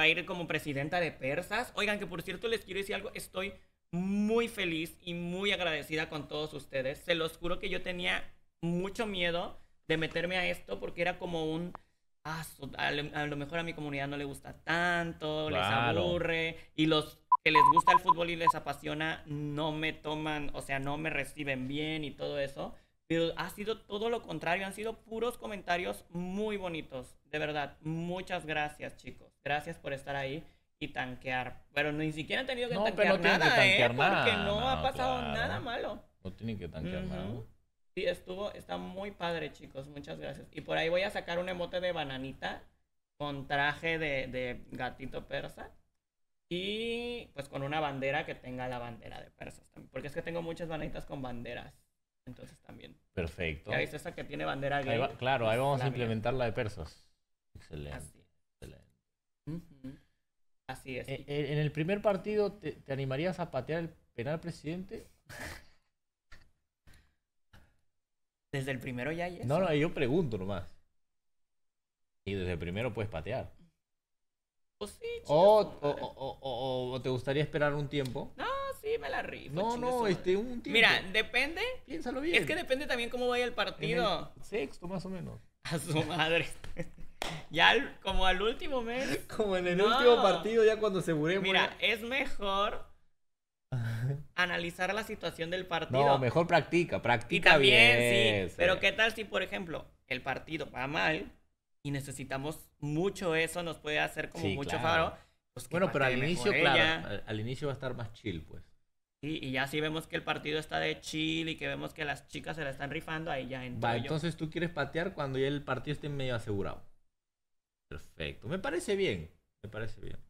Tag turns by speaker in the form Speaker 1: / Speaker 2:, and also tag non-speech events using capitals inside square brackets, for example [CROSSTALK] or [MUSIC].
Speaker 1: a ir como presidenta de Persas. Oigan, que por cierto les quiero decir algo, estoy muy feliz y muy agradecida con todos ustedes. Se los juro que yo tenía mucho miedo de meterme a esto porque era como un... Ah, a lo mejor a mi comunidad no le gusta tanto, les aburre y los que les gusta el fútbol y les apasiona no me toman, o sea, no me reciben bien y todo eso pero ha sido todo lo contrario, han sido puros comentarios muy bonitos, de verdad, muchas gracias chicos, gracias por estar ahí y tanquear, pero ni siquiera han tenido que tanquear, no nada, que ¿eh? tanquear eh, nada, porque no, ha pasado nada malo.
Speaker 2: No tienen que tanquear nada.
Speaker 1: Sí, estuvo, está muy padre chicos, muchas gracias. Y por ahí voy a sacar un emote de bananita con traje de, de gatito persa. Y pues con una bandera que tenga la bandera de persas también. Porque es que tengo muchas bananitas con banderas. Entonces también.
Speaker 2: Perfecto. ¿Ya esa que tiene bandera claro, ahí vamos a implementar la de persas. Excelente. Así Excelente. Así es. Eh, eh, en, el primer partido, ¿te, animarías a patear el penal presidente?
Speaker 1: ¿Desde el primero ya hay No, no, yo
Speaker 2: pregunto nomás. Y desde el primero puedes patear.
Speaker 1: Pues sí, o,
Speaker 2: o, te gustaría esperar un tiempo.
Speaker 1: No, no, no, este, un Mira, depende. Piénsalo bien. Es que depende también cómo vaya el partido. sexto, más o menos. A su madre. [LAUGHS] ya como al último mes. [LAUGHS] Como en el último partido, ya
Speaker 2: cuando se muere. Mira,
Speaker 1: es mejor [LAUGHS] analizar la situación del partido. No, mejor practica, practica bien. Sí, eh. Pero qué tal si, por ejemplo, el partido va mal y necesitamos mucho eso, nos puede hacer como mucho faro. Pues bueno, pero al inicio, claro,
Speaker 2: al, inicio va a estar más chill, pues
Speaker 1: y ya si vemos que el partido está de chill y que vemos que las chicas se la están rifando, ahí ya Va, entonces
Speaker 2: tú quieres patear cuando ya el partido esté medio asegurado. Perfecto, me parece bien, me parece bien.